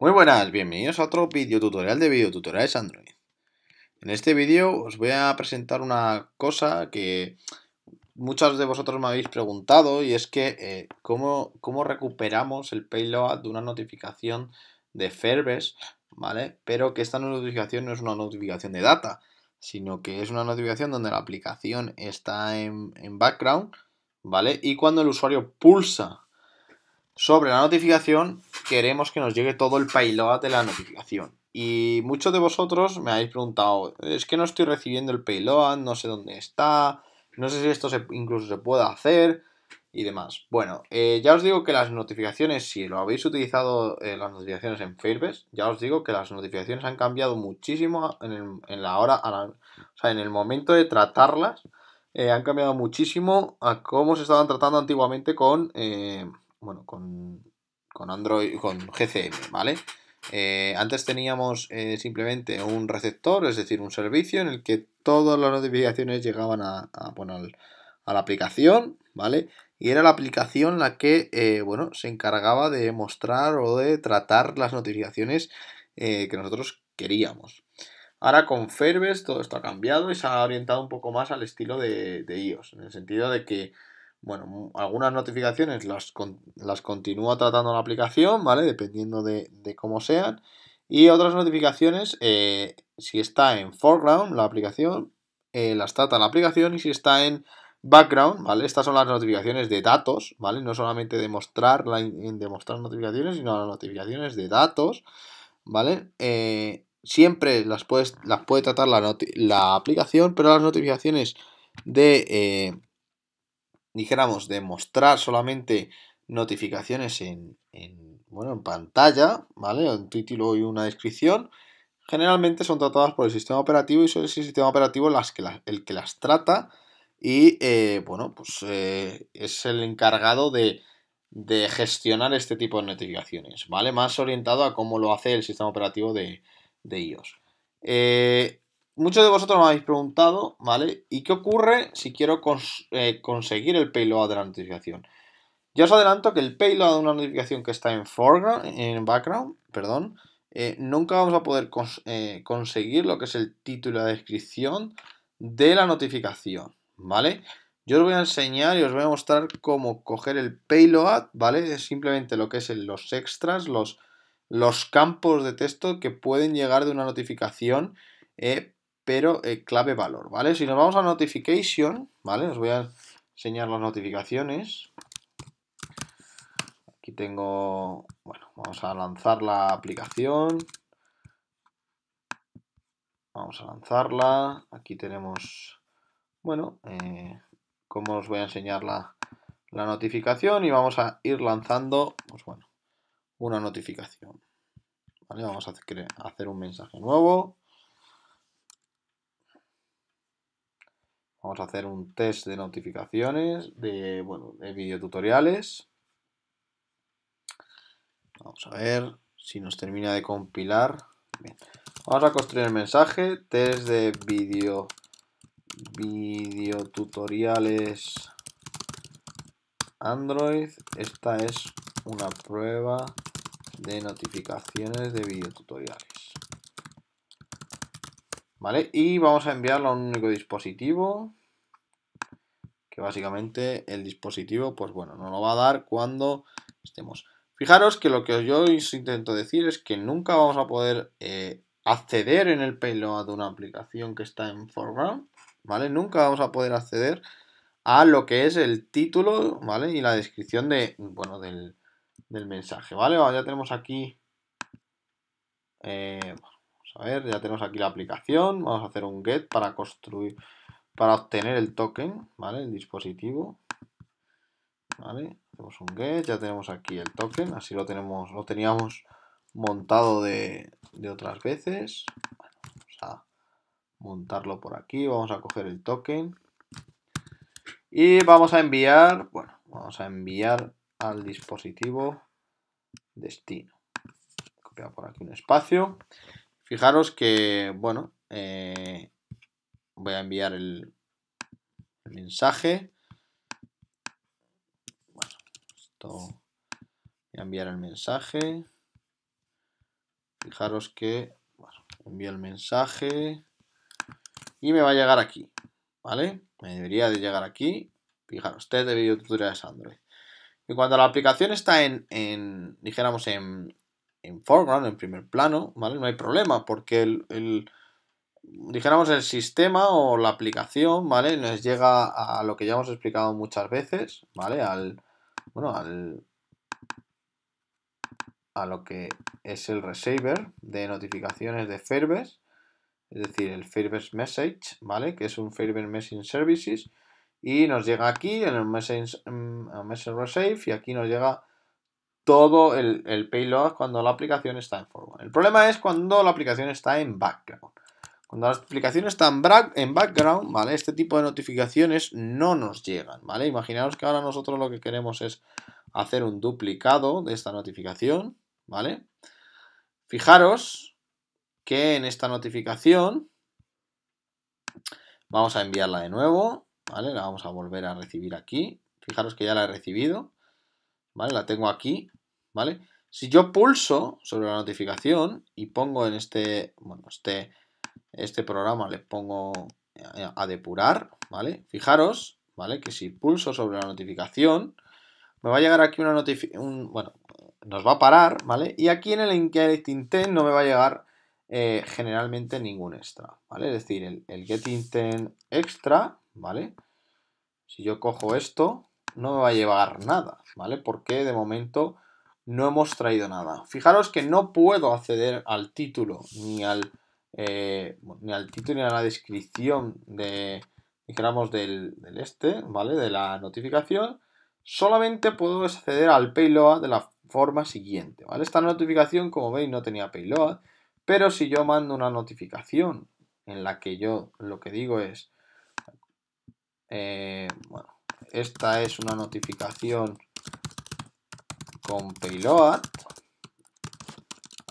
Muy buenas, bienvenidos a otro video tutorial de videotutoriales Android. En este vídeo os voy a presentar una cosa que muchos de vosotros me habéis preguntado y es que eh, ¿cómo, recuperamos el payload de una notificación de Ferbes, ¿vale? Pero que esta notificación no es una notificación de data, sino que es una notificación donde la aplicación está en, en background, ¿vale? Y cuando el usuario pulsa sobre la notificación, queremos que nos llegue todo el payload de la notificación. Y muchos de vosotros me habéis preguntado, es que no estoy recibiendo el payload, no sé dónde está, no sé si esto incluso se puede hacer y demás. Bueno, eh, ya os digo que las notificaciones, si lo habéis utilizado eh, las notificaciones en Firebase, ya os digo que las notificaciones han cambiado muchísimo en, la hora, o sea, en el momento de tratarlas, eh, han cambiado muchísimo a cómo se estaban tratando antiguamente con bueno, con, con Android, con GCM, ¿vale? Eh, antes teníamos eh, simplemente un receptor, es decir, un servicio en el que todas las notificaciones llegaban a, a la aplicación, ¿vale? Y era la aplicación la que, eh, bueno, se encargaba de mostrar o de tratar las notificaciones que nosotros queríamos. Ahora con Firebase todo esto ha cambiado y se ha orientado un poco más al estilo de iOS, en el sentido de que bueno, algunas notificaciones las, las continúa tratando la aplicación, ¿vale? Dependiendo de, cómo sean. Y otras notificaciones, eh, si está en foreground, la aplicación, eh, las trata la aplicación. Y si está en background, ¿vale? Estas son las notificaciones de datos, ¿vale? No solamente de mostrar, la, notificaciones, sino las notificaciones de datos, ¿vale? Eh, siempre las, puedes, las puede tratar la, aplicación, pero las notificaciones de dijéramos, de mostrar solamente notificaciones en, bueno, en pantalla, ¿vale? Un título y una descripción, generalmente son tratadas por el sistema operativo y es el sistema operativo el que las trata y, eh, bueno, pues eh, es el encargado de, gestionar este tipo de notificaciones, ¿vale? Más orientado a cómo lo hace el sistema operativo de, iOS. Eh, muchos de vosotros me habéis preguntado, ¿vale? ¿Y qué ocurre si quiero eh, conseguir el payload de la notificación? Ya os adelanto que el payload de una notificación que está en foreground, en background, perdón, eh, nunca vamos a poder eh, conseguir lo que es el título de descripción de la notificación, ¿vale? Yo os voy a enseñar y os voy a mostrar cómo coger el payload, ¿vale? Es simplemente lo que es los extras, los, los campos de texto que pueden llegar de una notificación pero eh, clave valor, ¿vale? Si nos vamos a notification, ¿vale? Os voy a enseñar las notificaciones. Aquí tengo, bueno, vamos a lanzar la aplicación. Vamos a lanzarla. Aquí tenemos, bueno, eh, ¿cómo os voy a enseñar la, notificación y vamos a ir lanzando, pues bueno, una notificación. Vamos a hacer un mensaje nuevo. Vamos a hacer un test de notificaciones, de, bueno, de videotutoriales. Vamos a ver si nos termina de compilar. Vamos a construir el mensaje, test de video, videotutoriales Android. Esta es una prueba de notificaciones de videotutoriales. ¿Vale? Y vamos a enviarlo a un único dispositivo, que básicamente el dispositivo, pues bueno, nos lo va a dar cuando estemos. Fijaros que lo que yo os intento decir es que nunca vamos a poder eh, acceder en el payload de una aplicación que está en foreground, ¿vale? Nunca vamos a poder acceder a lo que es el título, ¿vale? Y la descripción de, bueno, del, mensaje, ¿vale? ya tenemos aquí... Eh, a ver, ya tenemos aquí la aplicación. Vamos a hacer un get para construir, para obtener el token, ¿vale? El dispositivo. ¿Vale? Hacemos un get, ya tenemos aquí el token. Así lo tenemos, lo teníamos montado de, otras veces. vamos a montarlo por aquí. Vamos a coger el token. Y vamos a enviar, bueno, vamos a enviar al dispositivo destino. Copiar por aquí un espacio. Fijaros que, bueno, eh, voy a enviar el, mensaje. Bueno, esto voy a enviar el mensaje. Fijaros que, bueno, envío el mensaje y me va a llegar aquí, ¿vale? Me debería de llegar aquí. Fijaros, test de videotutoriales Android. Y cuando la aplicación está en, en dijéramos, en, en foreground, en primer plano, ¿vale? No hay problema, porque el, el, dijéramos el sistema o la aplicación, ¿vale? Nos llega a lo que ya hemos explicado muchas veces, ¿vale? Al, bueno, al, a lo que es el receiver de notificaciones de Firebase, es decir, el Firebase Message, ¿vale? Que es un Firebase Message Services, y nos llega aquí en el Message, resave, mm, message Receive, y aquí nos llega todo el, payload cuando la aplicación está en forward. El problema es cuando la aplicación está en background. Cuando la aplicación está en, background, ¿vale? Este tipo de notificaciones no nos llegan, ¿vale? Imaginaos que ahora nosotros lo que queremos es hacer un duplicado de esta notificación, ¿vale? Fijaros que en esta notificación vamos a enviarla de nuevo, ¿vale? La vamos a volver a recibir aquí. Fijaros que ya la he recibido. ¿vale? La tengo aquí, ¿vale? Si yo pulso sobre la notificación y pongo en este, bueno, este, este programa le pongo eh, a depurar, ¿vale? Fijaros, ¿vale? Que si pulso sobre la notificación, me va a llegar aquí una notificación, bueno, nos va a parar, ¿vale? Y aquí en el getinten Intent no me va a llegar eh, generalmente ningún extra, ¿vale? Es decir, el, el Get Intent Extra, ¿vale? Si yo cojo esto, no me va a llevar nada, ¿vale? Porque de momento no hemos traído nada. Fijaros que no puedo acceder al título ni al, eh, ni al título ni a la descripción de, digamos, del, del, este, ¿vale? De la notificación. Solamente puedo acceder al payload de la forma siguiente, ¿vale? Esta notificación, como veis, no tenía payload, pero si yo mando una notificación en la que yo lo que digo es, eh, bueno, esta es una notificación con payload.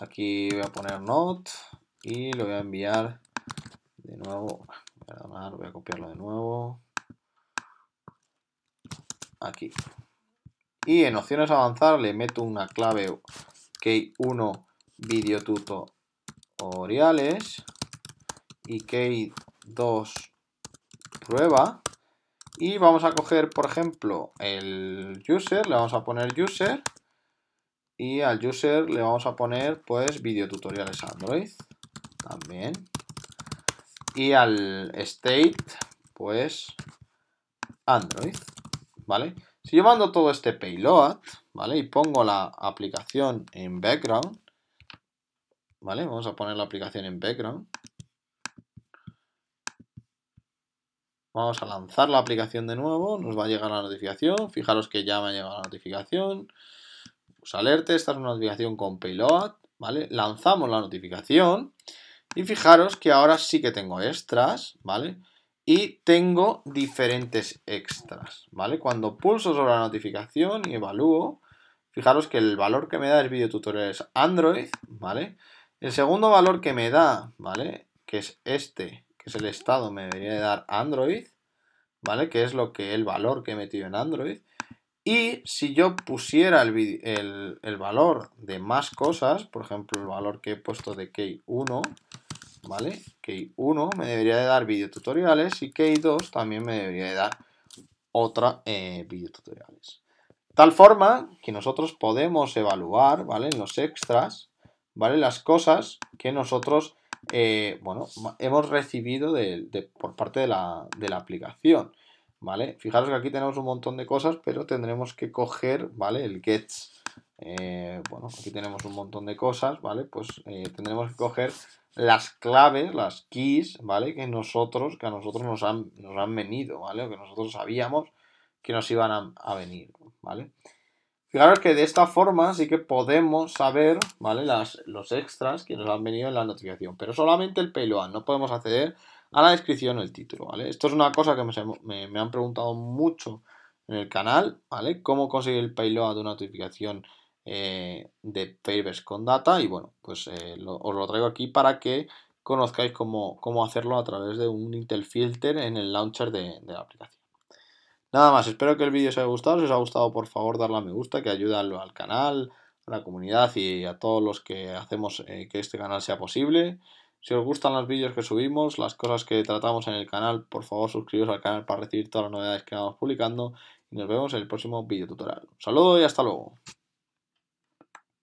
Aquí voy a poner not y lo voy a enviar de nuevo. voy a copiarlo de nuevo. Aquí. Y en opciones avanzar le meto una clave key1 video tutoriales y key2 prueba y vamos a coger, por ejemplo, el user, le vamos a poner user y al user le vamos a poner pues tutoriales Android también. Y al state pues Android, ¿vale? Si yo mando todo este payload, ¿vale? Y pongo la aplicación en background, ¿vale? Vamos a poner la aplicación en background. Vamos a lanzar la aplicación de nuevo, nos va a llegar la notificación, fijaros que ya me ha llegado la notificación. Pues alerte, esta es una notificación con payload, ¿vale? Lanzamos la notificación y fijaros que ahora sí que tengo extras, ¿vale? Y tengo diferentes extras, ¿vale? Cuando pulso sobre la notificación y evalúo, fijaros que el valor que me da es es Android, ¿vale? El segundo valor que me da, ¿vale? Que es este, es el estado, me debería de dar Android, ¿vale? Que es lo que el valor que he metido en Android. Y si yo pusiera el, valor de más cosas, por ejemplo, el valor que he puesto de key 1, ¿vale? Key 1 me debería de dar videotutoriales y key 2 también me debería de dar otra eh, videotutoriales. Tal forma que nosotros podemos evaluar, ¿vale? En los extras, ¿vale? Las cosas que nosotros eh, bueno, hemos recibido de, por parte de la, de la, aplicación, ¿vale? Fijaros que aquí tenemos un montón de cosas, pero tendremos que coger, ¿vale? El gets. Eh, bueno, aquí tenemos un montón de cosas, ¿vale? Pues eh, tendremos que coger las claves, las keys, ¿vale? Que nosotros, que a nosotros nos han, nos han venido, ¿vale? O que nosotros sabíamos que nos iban a, venir, ¿vale? vale Claro que de esta forma sí que podemos saber, ¿vale? Las, los extras que nos han venido en la notificación, pero solamente el payload, no podemos acceder a la descripción o el título, Esto es una cosa que me, han preguntado mucho en el canal, ¿vale? Cómo conseguir el payload de una notificación eh, de Papers con data y bueno, pues eh, os lo traigo aquí para que conozcáis cómo, cómo hacerlo a través de un Intel Filter en el launcher de la aplicación. Nada más, espero que el vídeo os haya gustado. Si os ha gustado, por favor, darle a me gusta, que ayuda al, canal, a la comunidad y a todos los que hacemos eh, que este canal sea posible. Si os gustan los vídeos que subimos, las cosas que tratamos en el canal, por favor suscribiros al canal para recibir todas las novedades que vamos publicando. Y nos vemos en el próximo vídeo tutorial. Saludos saludo y hasta luego.